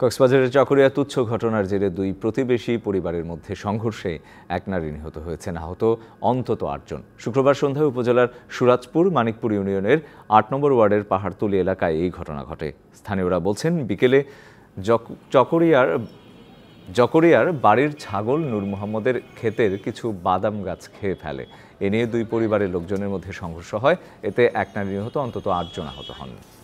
কক্সবাজারের চকরিয়া তুচ্ছ ঘটনার জেরে দুই প্রতিবেশী পরিবারের মধ্যে সংঘর্ষে এক নারী নিহত হয়েছেন আহত অন্তত আটজন শুক্রবার সন্ধ্যায় উপজেলার সুরাজপুর মানিকপুর ইউনিয়নের আট নম্বর ওয়ার্ডের পাহাড়তলি এলাকায় এই ঘটনা ঘটে স্থানীয়রা বলছেন বিকেলে চকরিয়ার জকরিয়ার বাড়ির ছাগল নূর মোহাম্মদের ক্ষেতের কিছু বাদাম গাছ খেয়ে ফেলে এ নিয়ে দুই পরিবারের লোকজনের মধ্যে সংঘর্ষ হয় এতে এক নারী নিহত অন্তত আটজন আহত হন